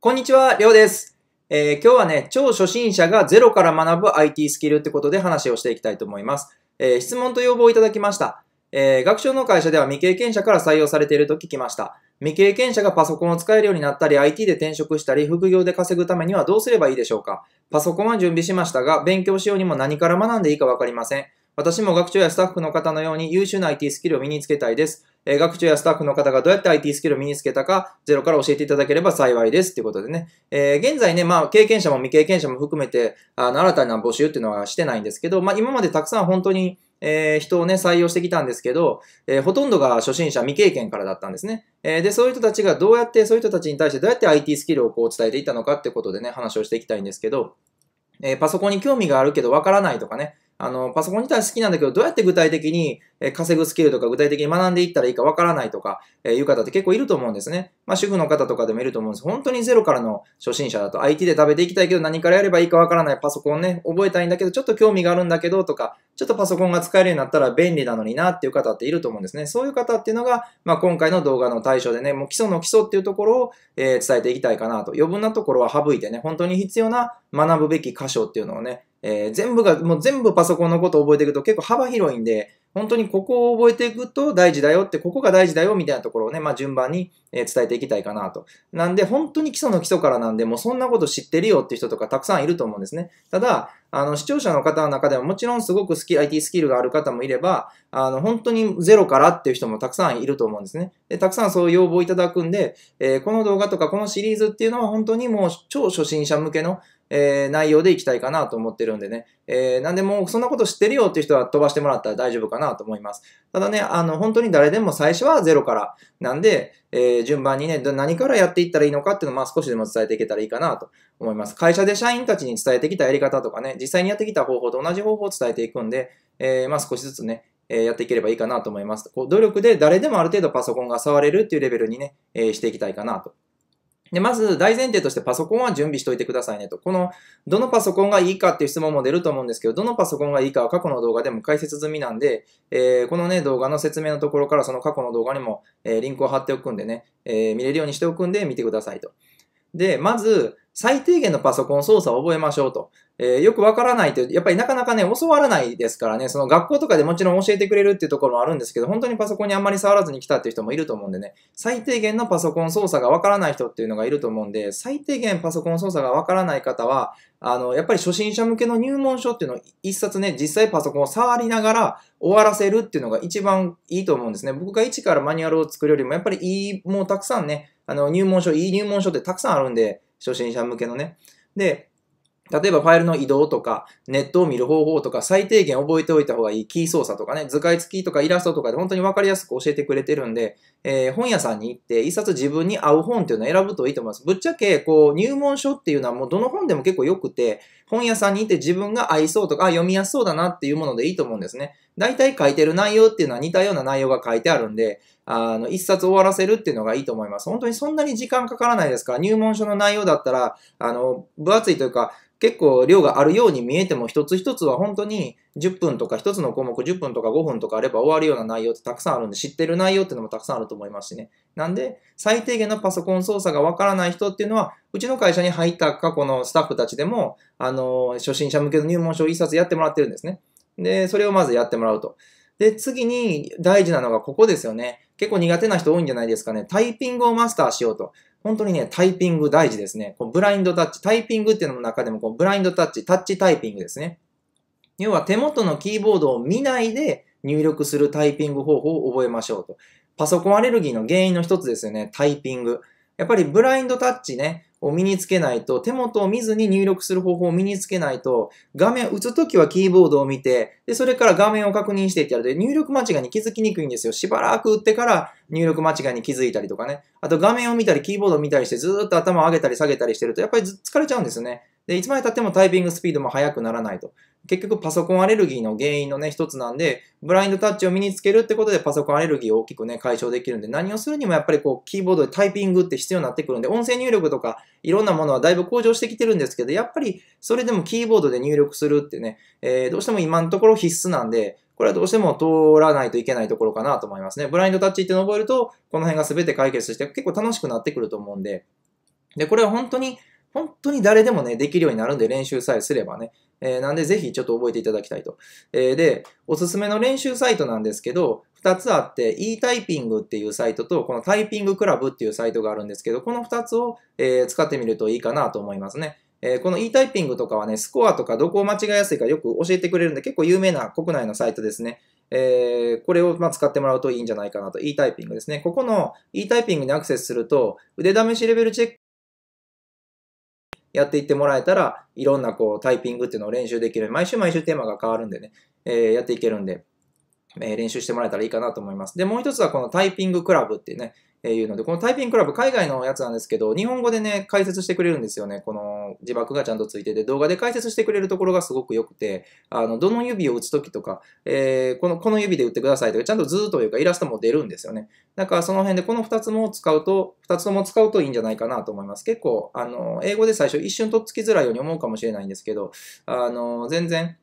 こんにちは、りょうです。えー、今日はね、超初心者がゼロから学ぶ IT スキルってことで話をしていきたいと思います。えー、質問と要望をいただきました。えー、学長の会社では未経験者から採用されていると聞きました。未経験者がパソコンを使えるようになったり、IT で転職したり、副業で稼ぐためにはどうすればいいでしょうかパソコンは準備しましたが、勉強しようにも何から学んでいいかわかりません。私も学長やスタッフの方のように優秀な IT スキルを身につけたいです。えー、学長やスタッフの方がどうやって IT スキルを身につけたか、ゼロから教えていただければ幸いですということでね、えー、現在ね、まあ、経験者も未経験者も含めて、あの、新たな募集っていうのはしてないんですけど、まあ、今までたくさん本当に、えー、人をね、採用してきたんですけど、えー、ほとんどが初心者未経験からだったんですね。えー、で、そういう人たちがどうやって、そういう人たちに対してどうやって IT スキルをこう伝えていったのかってことでね、話をしていきたいんですけど、えパソコンに興味があるけどわからないとかね、あの、パソコン自体好きなんだけど、どうやって具体的に稼ぐスキルとか具体的に学んでいったらいいかわからないとか、えいう方って結構いると思うんですね。まあ、主婦の方とかでもいると思うんです。本当にゼロからの初心者だと IT で食べていきたいけど何からやればいいかわからないパソコンね、覚えたいんだけど、ちょっと興味があるんだけどとか、ちょっとパソコンが使えるようになったら便利なのになっていう方っていると思うんですね。そういう方っていうのが、まあ、今回の動画の対象でね、もう基礎の基礎っていうところを、え伝えていきたいかなと。余分なところは省いてね、本当に必要な学ぶべき箇所っていうのをね、えー、全部が、もう全部パソコンのことを覚えていくと結構幅広いんで、本当にここを覚えていくと大事だよって、ここが大事だよみたいなところをね、まあ順番に伝えていきたいかなと。なんで、本当に基礎の基礎からなんで、もうそんなこと知ってるよって人とかたくさんいると思うんですね。ただ、あの、視聴者の方の中でももちろんすごくスキル、IT スキルがある方もいれば、あの、本当にゼロからっていう人もたくさんいると思うんですね。で、たくさんそういう要望いただくんで、えー、この動画とかこのシリーズっていうのは本当にもう超初心者向けの、えー、内容でいきたいかなと思ってるんでね、えー、なんでもそんなこと知ってるよっていう人は飛ばしてもらったら大丈夫かなと思います。ただね、あの、本当に誰でも最初はゼロからなんで、えー、順番にね、何からやっていったらいいのかっていうのをまあ少しでも伝えていけたらいいかなと思います。会社で社員たちに伝えてきたやり方とかね、実際にやってきた方法と同じ方法を伝えていくんで、えー、まあ少しずつね、えやっていければいいかなと思います。こう努力で誰でもある程度パソコンが触れるっていうレベルにね、えしていきたいかなとで、まず大前提としてパソコンは準備しておいてくださいねと。この、どのパソコンがいいかっていう質問も出ると思うんですけど、どのパソコンがいいかは過去の動画でも解説済みなんで、えー、このね、動画の説明のところからその過去の動画にも、えー、リンクを貼っておくんでね、えー、見れるようにしておくんで見てくださいと。で、まず、最低限のパソコン操作を覚えましょうと。えー、よくわからないと、やっぱりなかなかね、教わらないですからね、その学校とかでもちろん教えてくれるっていうところもあるんですけど、本当にパソコンにあんまり触らずに来たっていう人もいると思うんでね、最低限のパソコン操作がわからない人っていうのがいると思うんで、最低限パソコン操作がわからない方は、あの、やっぱり初心者向けの入門書っていうのを一冊ね、実際パソコンを触りながら終わらせるっていうのが一番いいと思うんですね。僕が一からマニュアルを作るよりも、やっぱりいい、もうたくさんね、あの、入門書、いい入門書ってたくさんあるんで、初心者向けのね。で、例えばファイルの移動とか、ネットを見る方法とか、最低限覚えておいた方がいいキー操作とかね、図解付きとかイラストとかで本当に分かりやすく教えてくれてるんで、えー、本屋さんに行って一冊自分に合う本っていうのを選ぶといいと思います。ぶっちゃけ、こう、入門書っていうのはもうどの本でも結構良くて、本屋さんに行って自分が合いそうとか、読みやすそうだなっていうものでいいと思うんですね。大体書いてる内容っていうのは似たような内容が書いてあるんで、あの、一冊終わらせるっていうのがいいと思います。本当にそんなに時間かからないですから、入門書の内容だったら、あの、分厚いというか、結構量があるように見えても一つ一つは本当に10分とか一つの項目10分とか5分とかあれば終わるような内容ってたくさんあるんで知ってる内容っていうのもたくさんあると思いますしね。なんで最低限のパソコン操作がわからない人っていうのはうちの会社に入った過去のスタッフたちでもあの初心者向けの入門書を一冊やってもらってるんですね。で、それをまずやってもらうと。で、次に大事なのがここですよね。結構苦手な人多いんじゃないですかね。タイピングをマスターしようと。本当にね、タイピング大事ですね。こうブラインドタッチ。タイピングっていうのの中でもこうブラインドタッチ、タッチタイピングですね。要は手元のキーボードを見ないで入力するタイピング方法を覚えましょうと。パソコンアレルギーの原因の一つですよね。タイピング。やっぱりブラインドタッチね、を身につけないと、手元を見ずに入力する方法を身につけないと、画面打つときはキーボードを見て、で、それから画面を確認してってやると、入力間違いに気づきにくいんですよ。しばらく打ってから入力間違いに気づいたりとかね。あと画面を見たり、キーボードを見たりして、ずっと頭を上げたり下げたりしてると、やっぱり疲れちゃうんですよね。で、いつまで経ってもタイピングスピードも速くならないと。結局パソコンアレルギーの原因のね、一つなんで、ブラインドタッチを身につけるってことでパソコンアレルギーを大きくね、解消できるんで、何をするにもやっぱりこう、キーボードでタイピングって必要になってくるんで、音声入力とか、いろんなものはだいぶ向上してきてるんですけど、やっぱりそれでもキーボードで入力するってね、えー、どうしても今のところ必須なんで、これはどうしても通らないといけないところかなと思いますね。ブラインドタッチってのを覚えると、この辺が全て解決して結構楽しくなってくると思うんで、で、これは本当に本当に誰でもね、できるようになるんで練習さえすればね。えー、なんでぜひちょっと覚えていただきたいと。えー、で、おすすめの練習サイトなんですけど、2つあって e タイピングっていうサイトと、このタイピングクラブっていうサイトがあるんですけど、この2つを、えー、使ってみるといいかなと思いますね。えー、この e タイピングとかはね、スコアとかどこを間違えやすいかよく教えてくれるんで、結構有名な国内のサイトですね。えー、これをま使ってもらうといいんじゃないかなと。e タイピングですね。ここの e タイピングにアクセスすると、腕試しレベルチェックやっていってもらえたら、いろんなこうタイピングっていうのを練習できる。毎週毎週テーマが変わるんでね、えー、やっていけるんで、え練習してもらえたらいいかなと思います。で、もう一つはこのタイピングクラブっていうね、えー、いうので、このタイピングクラブ、海外のやつなんですけど、日本語でね、解説してくれるんですよね。この字幕がちゃんとついてて、動画で解説してくれるところがすごく良くて、あの、どの指を打つときとか、えー、この、この指で打ってくださいとか、ちゃんと図というかイラストも出るんですよね。だからその辺でこの2つも使うと、2つとも使うといいんじゃないかなと思います。結構、あの、英語で最初一瞬とっつきづらいように思うかもしれないんですけど、あの、全然、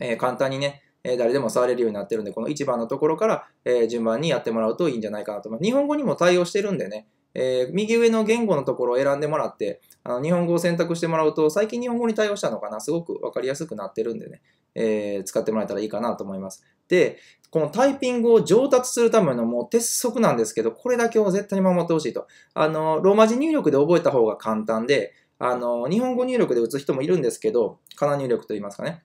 えー、簡単にね、え誰でも触れるようになってるんで、この1番のところから、え順番にやってもらうといいんじゃないかなと思います。日本語にも対応してるんでね、えー、右上の言語のところを選んでもらって、あの日本語を選択してもらうと、最近日本語に対応したのかな、すごく分かりやすくなってるんでね、えー、使ってもらえたらいいかなと思います。で、このタイピングを上達するためのもう鉄則なんですけど、これだけを絶対に守ってほしいと。あの、ローマ字入力で覚えた方が簡単で、あの、日本語入力で打つ人もいるんですけど、カナ入力と言いますかね。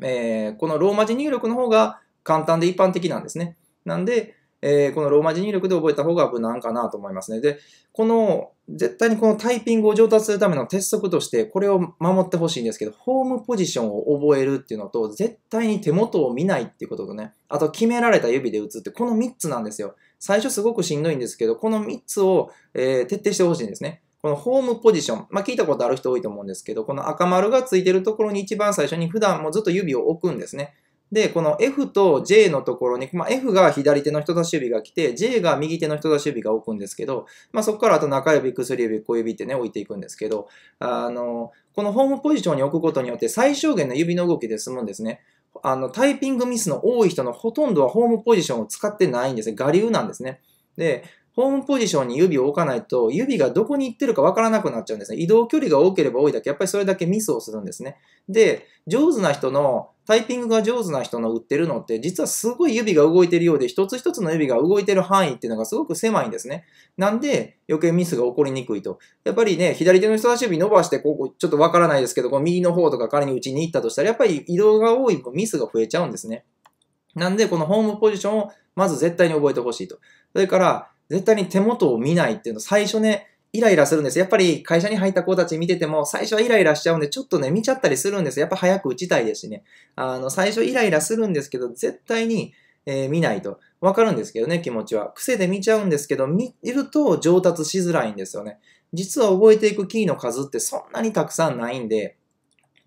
えー、このローマ字入力の方が簡単で一般的なんですね。なんで、えー、このローマ字入力で覚えた方が無難かなと思いますね。で、この、絶対にこのタイピングを上達するための鉄則として、これを守ってほしいんですけど、ホームポジションを覚えるっていうのと、絶対に手元を見ないっていうこととね、あと決められた指で打つって、この3つなんですよ。最初すごくしんどいんですけど、この3つを、えー、徹底してほしいんですね。このホームポジション、まあ、聞いたことある人多いと思うんですけど、この赤丸がついてるところに一番最初に普段もずっと指を置くんですね。で、この F と J のところに、まあ、F が左手の人差し指が来て、J が右手の人差し指が置くんですけど、まあ、そこからあと中指、薬指、小指ってね、置いていくんですけど、あの、このホームポジションに置くことによって最小限の指の動きで済むんですね。あの、タイピングミスの多い人のほとんどはホームポジションを使ってないんですね。我流なんですね。で、ホームポジションに指を置かないと、指がどこに行ってるかわからなくなっちゃうんですね。移動距離が多ければ多いだけ、やっぱりそれだけミスをするんですね。で、上手な人の、タイピングが上手な人の売ってるのって、実はすごい指が動いてるようで、一つ一つの指が動いてる範囲っていうのがすごく狭いんですね。なんで、余計ミスが起こりにくいと。やっぱりね、左手の人差し指伸ばして、ここ、ちょっとわからないですけど、こう右の方とか仮に打ちに行ったとしたら、やっぱり移動が多い分ミスが増えちゃうんですね。なんで、このホームポジションをまず絶対に覚えてほしいと。それから、絶対に手元を見ないっていうの、最初ね、イライラするんです。やっぱり会社に入った子たち見てても、最初はイライラしちゃうんで、ちょっとね、見ちゃったりするんです。やっぱ早く打ちたいですしね。あの、最初イライラするんですけど、絶対に、えー、見ないと。わかるんですけどね、気持ちは。癖で見ちゃうんですけど、見ると上達しづらいんですよね。実は覚えていくキーの数ってそんなにたくさんないんで、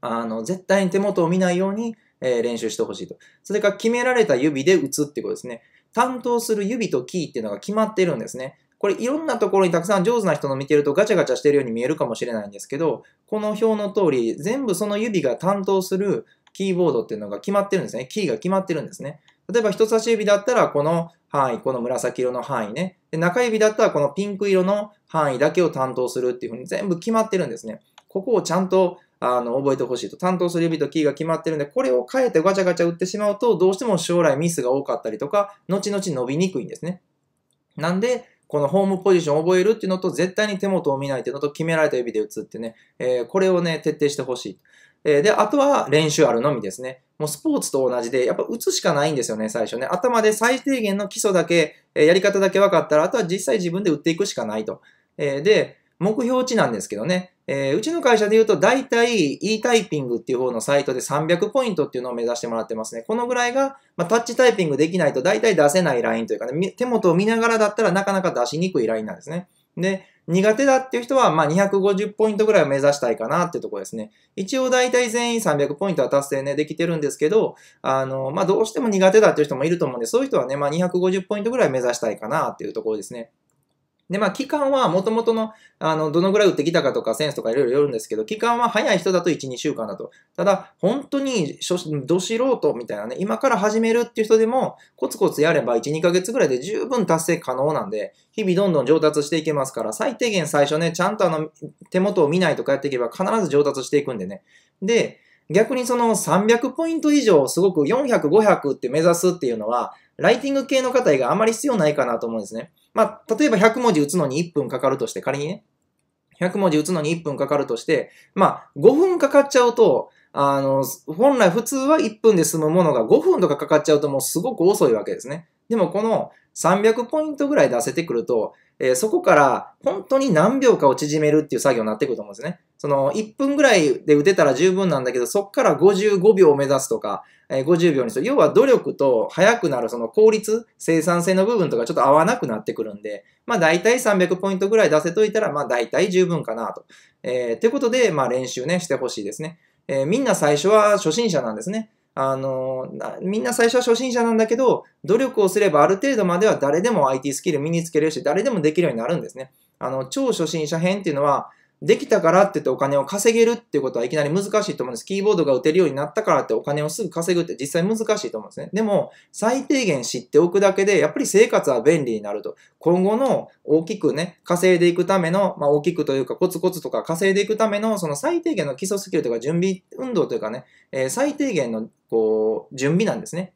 あの、絶対に手元を見ないように、えー、練習してほしいと。それから決められた指で打つってことですね。担当する指とキーっていうのが決まってるんですね。これいろんなところにたくさん上手な人の見てるとガチャガチャしてるように見えるかもしれないんですけど、この表の通り、全部その指が担当するキーボードっていうのが決まってるんですね。キーが決まってるんですね。例えば人差し指だったらこの範囲、この紫色の範囲ね。で中指だったらこのピンク色の範囲だけを担当するっていうふうに全部決まってるんですね。ここをちゃんとあの、覚えてほしいと。担当する指とキーが決まってるんで、これを変えてガチャガチャ打ってしまうと、どうしても将来ミスが多かったりとか、後々伸びにくいんですね。なんで、このホームポジションを覚えるっていうのと、絶対に手元を見ないっていうのと、決められた指で打つってね、えー、これをね、徹底してほしい。えー、で、あとは練習あるのみですね。もうスポーツと同じで、やっぱ打つしかないんですよね、最初ね。頭で最低限の基礎だけ、えー、やり方だけ分かったら、あとは実際自分で打っていくしかないと。えで、目標値なんですけどね、えー、うちの会社で言うと、大体 e タイピングっていう方のサイトで300ポイントっていうのを目指してもらってますね。このぐらいが、まあ、タッチタイピングできないと大体出せないラインというかね、手元を見ながらだったらなかなか出しにくいラインなんですね。で、苦手だっていう人は、まあ、250ポイントぐらいを目指したいかなっていうところですね。一応大体全員300ポイントは達成ね、できてるんですけど、あの、まあ、どうしても苦手だっていう人もいると思うんで、そういう人はね、まあ、250ポイントぐらい目指したいかなっていうところですね。で、まあ、期間は、もともとの、あの、どのぐらい打ってきたかとか、センスとかいろいろよるんですけど、期間は早い人だと1、2週間だと。ただ、本当に、ど素人みたいなね、今から始めるっていう人でも、コツコツやれば1、2ヶ月ぐらいで十分達成可能なんで、日々どんどん上達していけますから、最低限最初ね、ちゃんとあの、手元を見ないとかやっていけば、必ず上達していくんでね。で、逆にその300ポイント以上、すごく400、500って目指すっていうのは、ライティング系の方があまり必要ないかなと思うんですね。まあ、例えば100文字打つのに1分かかるとして、仮にね、100文字打つのに1分かかるとして、まあ、5分かかっちゃうと、あの、本来普通は1分で済むものが5分とかかかっちゃうともうすごく遅いわけですね。でもこの300ポイントぐらい出せてくると、えー、そこから本当に何秒かを縮めるっていう作業になってくると思うんですね。その1分ぐらいで打てたら十分なんだけど、そこから55秒を目指すとか、えー、50秒にする。要は努力と速くなるその効率、生産性の部分とかちょっと合わなくなってくるんで、まあ大体300ポイントぐらい出せといたら、まあ大体十分かなと。えー、ということで、まあ練習ね、してほしいですね。えー、みんな最初は初心者なんですね。あの、みんな最初は初心者なんだけど、努力をすればある程度までは誰でも IT スキル身につけるし、誰でもできるようになるんですね。あの、超初心者編っていうのは、できたからって言ってお金を稼げるっていうことはいきなり難しいと思うんです。キーボードが打てるようになったからってお金をすぐ稼ぐって実際難しいと思うんですね。でも、最低限知っておくだけで、やっぱり生活は便利になると。今後の大きくね、稼いでいくための、まあ大きくというかコツコツとか稼いでいくための、その最低限の基礎スキルとか準備運動というかね、えー、最低限の、こう、準備なんですね。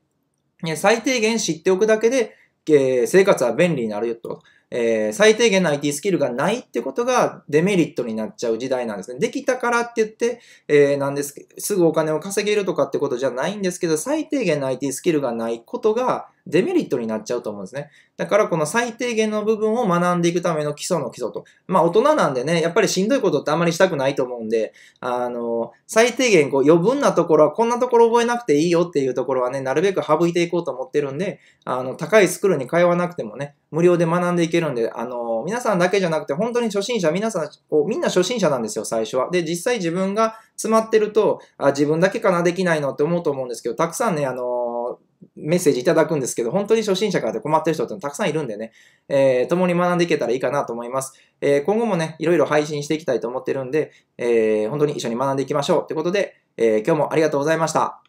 最低限知っておくだけで、えー、生活は便利になるよと。えー、最低限の IT スキルがないってことがデメリットになっちゃう時代なんですね。できたからって言って、えー、なんです、すぐお金を稼げるとかってことじゃないんですけど、最低限の IT スキルがないことが、デメリットになっちゃうと思うんですね。だからこの最低限の部分を学んでいくための基礎の基礎と。まあ大人なんでね、やっぱりしんどいことってあんまりしたくないと思うんで、あの、最低限こう余分なところはこんなところ覚えなくていいよっていうところはね、なるべく省いていこうと思ってるんで、あの、高いスクールに通わなくてもね、無料で学んでいけるんで、あの、皆さんだけじゃなくて本当に初心者、皆さん、こう、みんな初心者なんですよ、最初は。で、実際自分が詰まってると、あ、自分だけかな、できないのって思うと思うんですけど、たくさんね、あの、メッセージいただくんですけど、本当に初心者からで困ってる人ってたくさんいるんでね、えー、共に学んでいけたらいいかなと思います。えー、今後もね、いろいろ配信していきたいと思ってるんで、えー、本当に一緒に学んでいきましょうということで、え今日もありがとうございました。